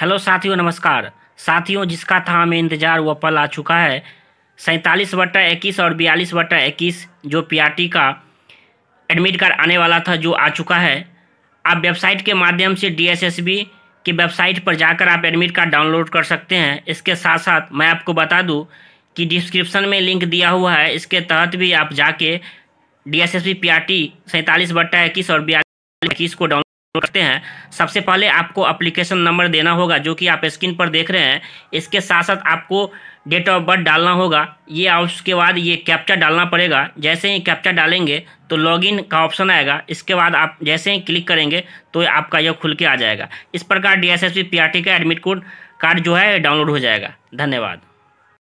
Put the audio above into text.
hello साथियों नमस्कार साथियों जिसका था हमें इंतजार वह पल आ चुका है सैंतालीस बट्टा इक्कीस और बयालीस बट्टा इक्कीस जो पीआरटी का एडमिट कार्ड आने वाला था जो आ चुका है आप वेबसाइट के माध्यम से डीएसएसबी की वेबसाइट पर जाकर आप एडमिट कार्ड डाउनलोड कर सकते हैं इसके साथ साथ मैं आपको बता दूँ कि डिस्क्रिप्सन में लिंक दिया हुआ है इसके तहत भी आप जाके D S S B P R T सैंतालीस बट्टा इक्कीस और बयालीस इक्कीस को डाउनलोड तो करते हैं सबसे पहले आपको अप्लीकेशन नंबर देना होगा जो कि आप स्क्रीन पर देख रहे हैं इसके साथ साथ आपको डेट ऑफ बर्थ डालना होगा ये और उसके बाद ये कैप्चा डालना पड़ेगा जैसे ही कैप्चा डालेंगे तो लॉगिन का ऑप्शन आएगा इसके बाद आप जैसे ही क्लिक करेंगे तो आपका यह खुल के आ जाएगा इस प्रकार डी एस एस का एडमिट कोड कार्ड जो है डाउनलोड हो जाएगा धन्यवाद